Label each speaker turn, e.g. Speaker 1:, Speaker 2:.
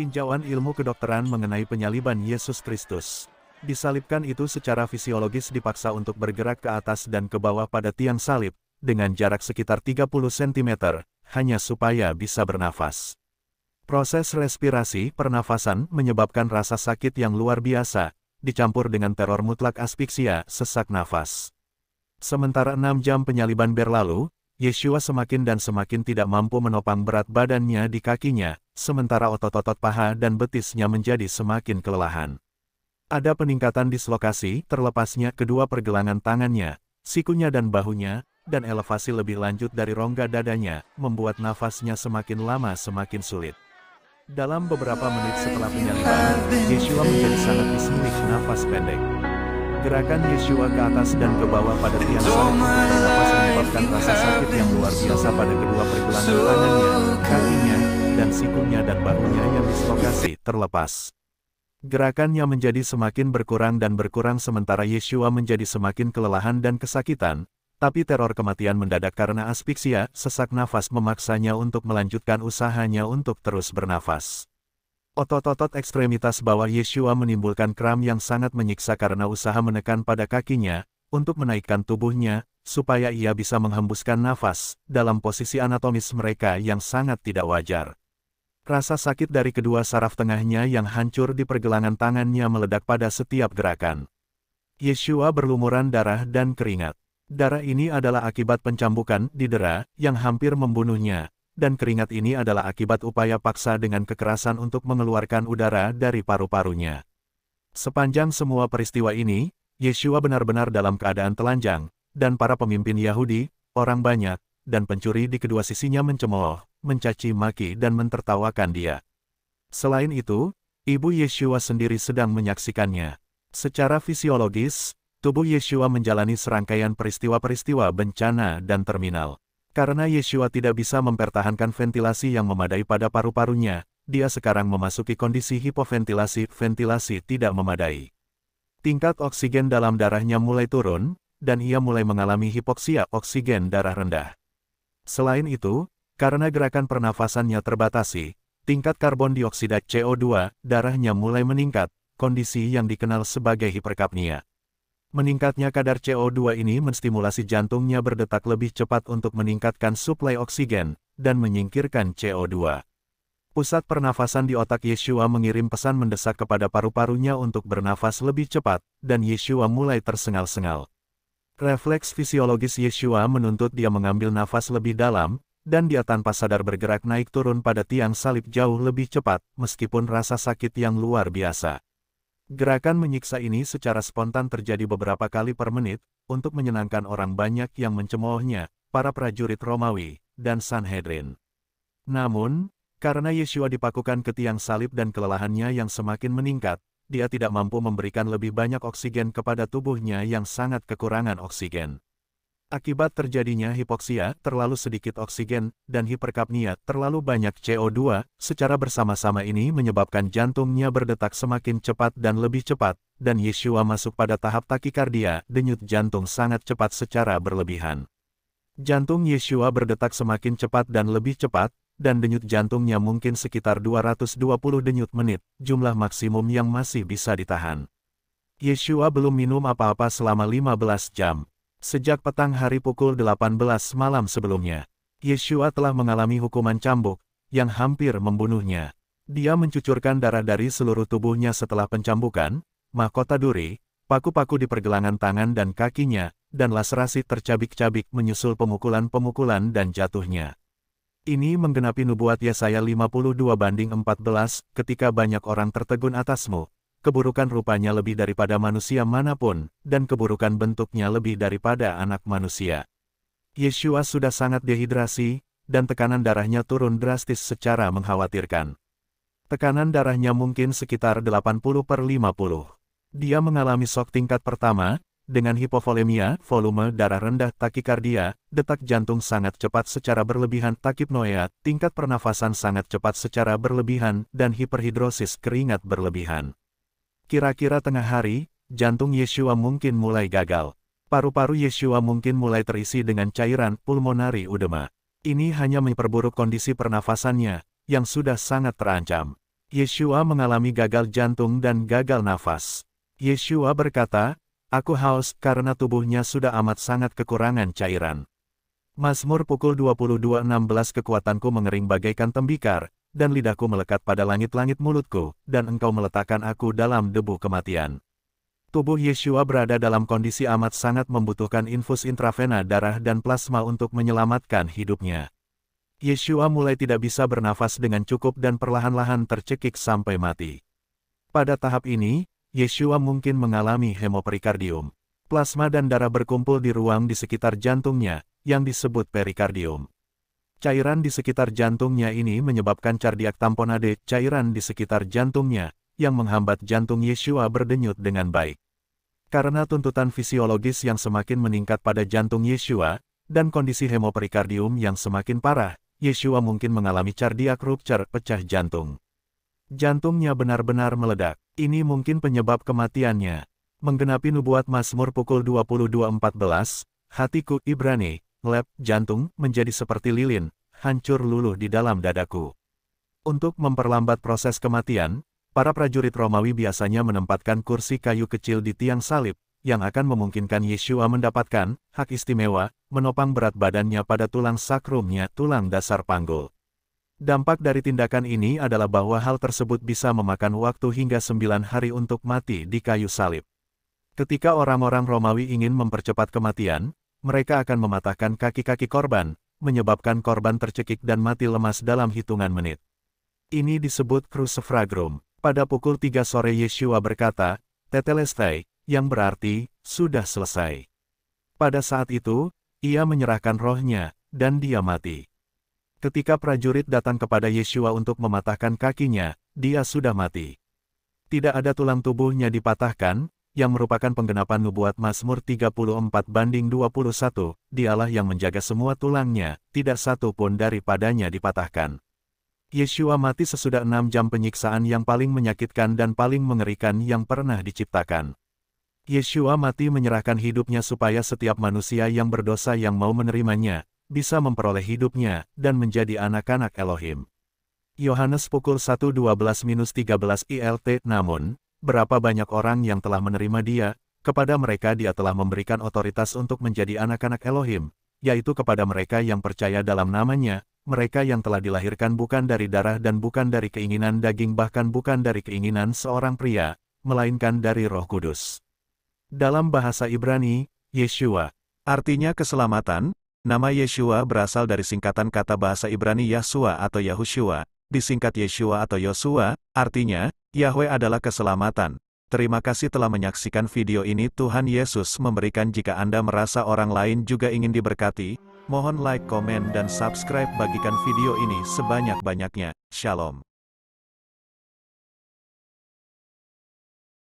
Speaker 1: tinjauan ilmu kedokteran mengenai penyaliban Yesus Kristus. Disalibkan itu secara fisiologis dipaksa untuk bergerak ke atas dan ke bawah pada tiang salib, dengan jarak sekitar 30 cm, hanya supaya bisa bernafas. Proses respirasi pernafasan menyebabkan rasa sakit yang luar biasa, dicampur dengan teror mutlak aspiksia, sesak nafas. Sementara enam jam penyaliban berlalu, Yeshua semakin dan semakin tidak mampu menopang berat badannya di kakinya, sementara otot-otot paha dan betisnya menjadi semakin kelelahan. Ada peningkatan dislokasi, terlepasnya kedua pergelangan tangannya, sikunya dan bahunya, dan elevasi lebih lanjut dari rongga dadanya, membuat nafasnya semakin lama semakin sulit. Dalam beberapa menit setelah penyaliban, Yeshua menjadi sangat disemik nafas pendek. Gerakan Yeshua ke atas dan ke bawah pada tiang salib untuk mendapatkan rasa sakit yang luar biasa pada kedua pergelangan tangannya, kakinya, dan sikunya dan bahunya yang dislokasi terlepas. Gerakannya menjadi semakin berkurang dan berkurang sementara Yeshua menjadi semakin kelelahan dan kesakitan, tapi teror kematian mendadak karena aspiksia, sesak nafas memaksanya untuk melanjutkan usahanya untuk terus bernafas. Otot-otot ekstremitas bawah Yeshua menimbulkan kram yang sangat menyiksa karena usaha menekan pada kakinya, untuk menaikkan tubuhnya, supaya ia bisa menghembuskan nafas, dalam posisi anatomis mereka yang sangat tidak wajar. Rasa sakit dari kedua saraf tengahnya yang hancur di pergelangan tangannya meledak pada setiap gerakan. Yeshua berlumuran darah dan keringat. Darah ini adalah akibat pencambukan di didera yang hampir membunuhnya, dan keringat ini adalah akibat upaya paksa dengan kekerasan untuk mengeluarkan udara dari paru-parunya. Sepanjang semua peristiwa ini, Yeshua benar-benar dalam keadaan telanjang, dan para pemimpin Yahudi, orang banyak, dan pencuri di kedua sisinya mencemooh, mencaci maki dan mentertawakan dia. Selain itu, Ibu Yeshua sendiri sedang menyaksikannya. Secara fisiologis, tubuh Yeshua menjalani serangkaian peristiwa-peristiwa bencana dan terminal. Karena Yeshua tidak bisa mempertahankan ventilasi yang memadai pada paru-parunya, dia sekarang memasuki kondisi hipoventilasi, ventilasi tidak memadai. Tingkat oksigen dalam darahnya mulai turun, dan ia mulai mengalami hipoksia oksigen darah rendah. Selain itu, karena gerakan pernafasannya terbatasi, tingkat karbon dioksida CO2, darahnya mulai meningkat, kondisi yang dikenal sebagai hiperkapnia. Meningkatnya kadar CO2 ini menstimulasi jantungnya berdetak lebih cepat untuk meningkatkan suplai oksigen, dan menyingkirkan CO2. Pusat pernafasan di otak Yeshua mengirim pesan mendesak kepada paru-parunya untuk bernafas lebih cepat, dan Yeshua mulai tersengal-sengal. Refleks fisiologis Yeshua menuntut dia mengambil nafas lebih dalam, dan dia tanpa sadar bergerak naik turun pada tiang salib jauh lebih cepat, meskipun rasa sakit yang luar biasa. Gerakan menyiksa ini secara spontan terjadi beberapa kali per menit, untuk menyenangkan orang banyak yang mencemoohnya, para prajurit Romawi, dan Sanhedrin. Namun, karena Yeshua dipakukan ke tiang salib dan kelelahannya yang semakin meningkat, dia tidak mampu memberikan lebih banyak oksigen kepada tubuhnya yang sangat kekurangan oksigen. Akibat terjadinya hipoksia, terlalu sedikit oksigen, dan hiperkapnia, terlalu banyak CO2, secara bersama-sama ini menyebabkan jantungnya berdetak semakin cepat dan lebih cepat, dan Yeshua masuk pada tahap takikardia, denyut jantung sangat cepat secara berlebihan. Jantung Yeshua berdetak semakin cepat dan lebih cepat, dan denyut jantungnya mungkin sekitar 220 denyut menit, jumlah maksimum yang masih bisa ditahan. Yeshua belum minum apa-apa selama 15 jam. Sejak petang hari pukul 18 malam sebelumnya, Yeshua telah mengalami hukuman cambuk, yang hampir membunuhnya. Dia mencucurkan darah dari seluruh tubuhnya setelah pencambukan, mahkota duri, paku-paku di pergelangan tangan dan kakinya, dan laserasi tercabik-cabik menyusul pemukulan-pemukulan dan jatuhnya. Ini menggenapi nubuat Yesaya 52 banding 14, ketika banyak orang tertegun atasmu, keburukan rupanya lebih daripada manusia manapun, dan keburukan bentuknya lebih daripada anak manusia. Yeshua sudah sangat dehidrasi, dan tekanan darahnya turun drastis secara mengkhawatirkan. Tekanan darahnya mungkin sekitar 80 per 50. Dia mengalami shock tingkat pertama, dengan hipovolemia, volume darah rendah, takikardia, detak jantung sangat cepat secara berlebihan, takipnoea, tingkat pernafasan sangat cepat secara berlebihan, dan hiperhidrosis keringat berlebihan. Kira-kira tengah hari, jantung Yeshua mungkin mulai gagal. Paru-paru Yeshua mungkin mulai terisi dengan cairan pulmonari udema. Ini hanya memperburuk kondisi pernafasannya, yang sudah sangat terancam. Yeshua mengalami gagal jantung dan gagal nafas. Yeshua berkata, Aku haus karena tubuhnya sudah amat sangat kekurangan cairan. Mazmur pukul 22.16 kekuatanku mengering bagaikan tembikar, dan lidahku melekat pada langit-langit mulutku, dan engkau meletakkan aku dalam debu kematian. Tubuh Yeshua berada dalam kondisi amat sangat membutuhkan infus intravena darah dan plasma untuk menyelamatkan hidupnya. Yeshua mulai tidak bisa bernafas dengan cukup dan perlahan-lahan tercekik sampai mati. Pada tahap ini, Yeshua mungkin mengalami hemoperikardium. Plasma dan darah berkumpul di ruang di sekitar jantungnya, yang disebut perikardium. Cairan di sekitar jantungnya ini menyebabkan cardiak tamponade, cairan di sekitar jantungnya, yang menghambat jantung Yeshua berdenyut dengan baik. Karena tuntutan fisiologis yang semakin meningkat pada jantung Yeshua, dan kondisi hemoperikardium yang semakin parah, Yeshua mungkin mengalami cardiac rupture, pecah jantung. Jantungnya benar-benar meledak. Ini mungkin penyebab kematiannya. Menggenapi nubuat Mazmur pukul 22.14, hatiku Ibrani, lep, jantung, menjadi seperti lilin, hancur luluh di dalam dadaku. Untuk memperlambat proses kematian, para prajurit Romawi biasanya menempatkan kursi kayu kecil di tiang salib, yang akan memungkinkan Yeshua mendapatkan hak istimewa, menopang berat badannya pada tulang sakrumnya, tulang dasar panggul. Dampak dari tindakan ini adalah bahwa hal tersebut bisa memakan waktu hingga sembilan hari untuk mati di kayu salib. Ketika orang-orang Romawi ingin mempercepat kematian, mereka akan mematahkan kaki-kaki korban, menyebabkan korban tercekik dan mati lemas dalam hitungan menit. Ini disebut crucifragrum. Pada pukul tiga sore Yeshua berkata, Tetelestai, yang berarti, sudah selesai. Pada saat itu, ia menyerahkan rohnya, dan dia mati. Ketika prajurit datang kepada Yeshua untuk mematahkan kakinya, dia sudah mati. Tidak ada tulang tubuhnya dipatahkan, yang merupakan penggenapan nubuat Mazmur 34 banding 21, dialah yang menjaga semua tulangnya, tidak satu pun daripadanya dipatahkan. Yeshua mati sesudah enam jam penyiksaan yang paling menyakitkan dan paling mengerikan yang pernah diciptakan. Yeshua mati menyerahkan hidupnya supaya setiap manusia yang berdosa yang mau menerimanya, bisa memperoleh hidupnya, dan menjadi anak-anak Elohim. Yohanes pukul 1.12-13 ILT Namun, berapa banyak orang yang telah menerima dia, kepada mereka dia telah memberikan otoritas untuk menjadi anak-anak Elohim, yaitu kepada mereka yang percaya dalam namanya, mereka yang telah dilahirkan bukan dari darah dan bukan dari keinginan daging bahkan bukan dari keinginan seorang pria, melainkan dari roh kudus. Dalam bahasa Ibrani, Yeshua, artinya keselamatan, Nama Yeshua berasal dari singkatan kata bahasa Ibrani Yahshua atau Yahushua, disingkat Yeshua atau Yosua, artinya, Yahweh adalah keselamatan. Terima kasih telah menyaksikan video ini Tuhan Yesus memberikan jika Anda merasa orang lain juga ingin diberkati, mohon like, komen dan subscribe bagikan video ini sebanyak-banyaknya. Shalom.